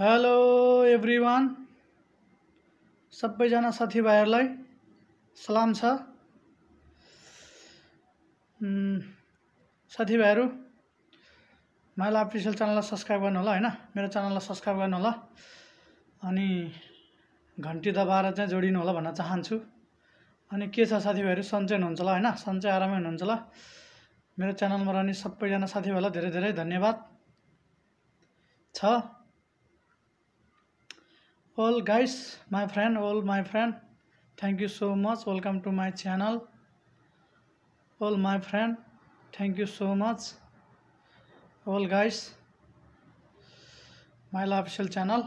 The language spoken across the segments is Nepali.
हेलो एभ्रिवान सबैजना साथीभाइहरूलाई सलाम छ साथीभाइहरू माइला अफिसियल च्यानललाई सब्सक्राइब गर्नु होला होइन मेरो च्यानललाई सब्सक्राइब गर्नु होला अनि घन्टी दबाएर चाहिँ जोडिनु होला भन्न चाहन्छु अनि के छ साथीभाइहरू सन्चै हुनुहुन्छ होला होइन सन्चै आरामै हुनुहुन्छ होला मेरो च्यानलमा रहने सबैजना साथीभाइलाई धेरै धेरै धन्यवाद छ well guys my friend all my friend thank you so much welcome to my channel all my friend thank you so much all guys my official channel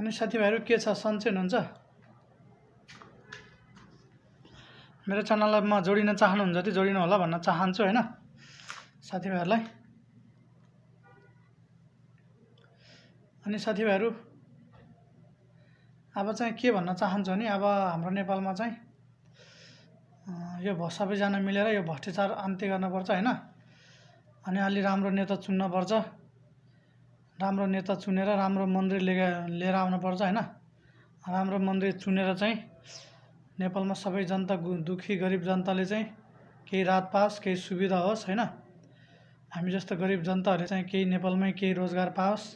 अनि साथीभाइहरू के छ सन्चै हुनुहुन्छ मेरो च्यानललाई म जोडिन चाहनुहुन्छ भने जोडिनु होला भन्न चाहन्छु होइन साथीभाइहरूलाई अनि साथीभाइहरू अब चाहिँ के भन्न चाहन्छु भने अब हाम्रो नेपालमा चाहिँ यो सबैजना मिलेर यो भ्रष्टाचार अन्त्य गर्नुपर्छ होइन अनि अलि राम्रो नेता चुन्नपर्छ राम्रो नेता चुनेर राम्रो मन्त्री लिएर लिएर आउनुपर्छ होइन राम्रो मन्त्री चुनेर चाहिँ नेपालमा सबै जनता दुःखी गरिब जनताले चाहिँ केही रात पाओस् केही सुविधा होस् होइन हामी जस्तो गरिब जनताहरूले चाहिँ केही नेपालमै केही रोजगार पाओस्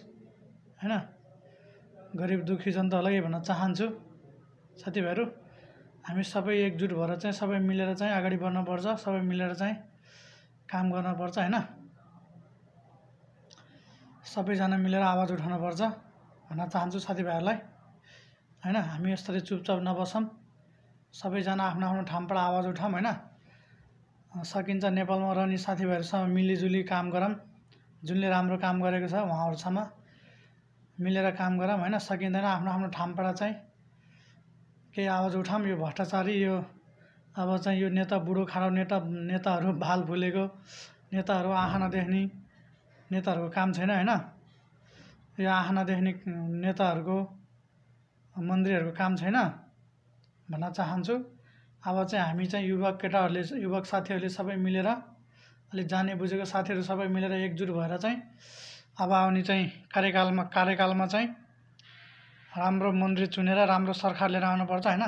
होइन गरिब दुःखी जनतालाई भन्न चाहन्छु साथीभाइहरू हामी सबै एकजुट भएर चाहिँ सबै मिलेर चाहिँ अगाडि बढ्नुपर्छ सबै मिलेर चाहिँ काम गर्नुपर्छ होइन सबैजना मिलेर आवाज उठाउनुपर्छ भन्न चाहन्छु साथीभाइहरूलाई होइन हामी यसरी चुपचाप नबसौँ सबैजना आफ्नो आफ्नो ठाउँबाट आवाज उठाउँ होइन सकिन्छ नेपालमा रहने साथीभाइहरूसँग मिलिजुली काम गरौँ जुनले राम्रो काम गरेको छ उहाँहरूसँग मिलेर काम गरौँ होइन सकिँदैन आफ्नो आफ्नो ठाउँबाट चाहिँ केही आवाज उठाउँ यो भ्रष्टाचारी यो अब चाहिँ यो नेता बुढो खाडो नेता नेताहरू भाल भुलेको नेताहरू आँखा नदेख्ने नेताहरूको काम छैन होइन यो आँखा नदेख्ने नेताहरूको मन्त्रीहरूको काम छैन भन्न चाहन्छु अब चाहिँ हामी चाहिँ युवक केटाहरूले युवक साथीहरूले सबै मिलेर अलिक जाने बुझेको साथीहरू सबै मिलेर एकजुट भएर चाहिँ अब आउने चाहिँ कार्यकालमा कार्यकालमा चाहिँ राम्रो मन्त्री चुनेर राम्रो सरकार लिएर आउनुपर्छ होइन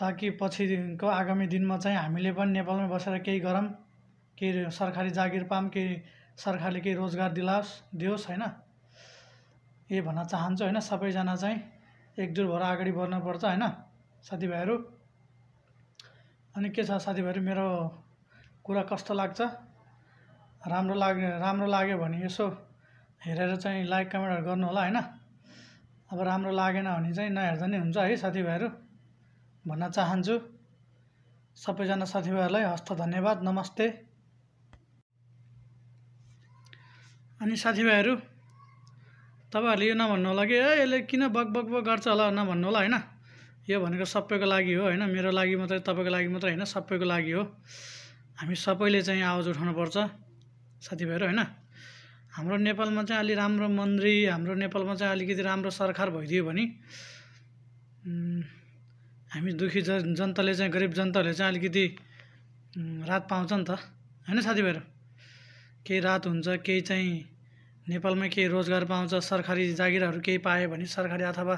ताकि पछिको आगामी दिनमा चाहिँ हामीले पनि नेपालमै बसेर केही गरौँ केही सरकारी जागिर पाऊँ केही सरकारले केही रोजगार दिलाओस् दियोस् होइन यही भन्न चाहन्छु होइन सबैजना चाहिँ एकजुट भएर अगाडि बढ्नुपर्छ होइन साथीभाइहरू अनि के छ साथीभाइहरू मेरो कुरा कस्तो लाग्छ राम्रो लाग्यो राम्रो लाग्यो भने यसो हेरेर चाहिँ लाइक कमेन्टहरू गर्नु होला होइन अब राम्रो लागेन भने चाहिँ नहेर्दा नै हुन्छ है साथीभाइहरू भन्न चाहन्छु सबैजना साथीभाइहरूलाई हस्त धन्यवाद नमस्ते अनि साथीभाइहरू तपाईँहरूले यो नभन्नु होला कि ए यसले किन बक बक बक गर्छ होला नभन्नु होला होइन यो भनेको सबैको लागि हो होइन मेरो लागि मात्रै तपाईँको लागि मात्रै होइन सबैको लागि हो हामी सबैले चाहिँ आवाज उठाउनुपर्छ साथीभाइहरू होइन हाम्रो नेपालमा चाहिँ अलि राम्रो मन्त्री हाम्रो नेपालमा चाहिँ अलिकति राम्रो सरकार भइदियो भने हामी दुःखी ज जनताले चाहिँ गरिब जनताहरूले चाहिँ अलिकति रात पाउँछ नि त होइन साथीभाइहरू केही रात हुन्छ केही चाहिँ नेपालमै केही रोजगार पाउँछ सरकारी जागिरहरू केही पायो भने सरकारी अथवा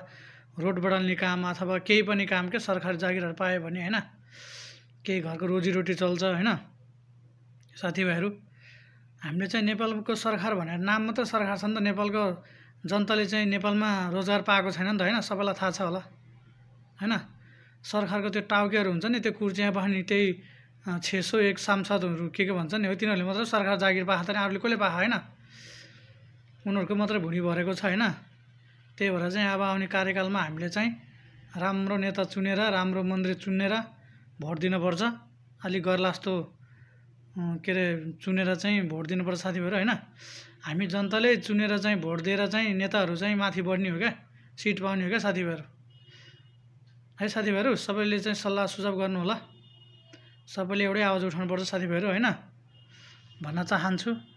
रोड बढाल्ने काम अथवा केही पनि काम के सरकारी जागिरहरू पायो भने होइन केही घरको रोजीरोटी चल्छ होइन साथीभाइहरू हामीले चाहिँ नेपालको सरकार भनेर नाम मात्रै सरकार छ नि त नेपालको जनताले चाहिँ नेपालमा रोजगार पाएको छैन नि त होइन सबैलाई थाहा छ होला होइन सरकारको त्यो टाउकेहरू हुन्छ नि त्यो कुर्चिया पानी त्यही छ सौ एक सांसदहरू के के भन्छ नि हो तिनीहरूले मात्रै सरकार जागिर पाएको त अरूले कसले पाएको होइन उनीहरूको मात्रै भुँडी भरेको छ होइन त्यही भएर चाहिँ अब आउने कार्यकालमा हामीले चाहिँ राम्रो नेता चुनेर राम्रो मन्त्री चुनेर भोट दिनुपर्छ अलिक गर्ला जस्तो के अरे चुनेर चाहिँ भोट दिनुपर्छ साथीभाइहरू होइन हामी जनताले चुनेर चाहिँ भोट दिएर चाहिँ नेताहरू चाहिँ माथि बढ्ने हो क्या सिट पाउने हो क्या साथीभाइहरू है साथीभाइहरू सबैले चाहिँ सल्लाह सुझाव गर्नु होला सबैले एउटै आवाज उठाउनुपर्छ साथीभाइहरू होइन भन्न चाहन्छु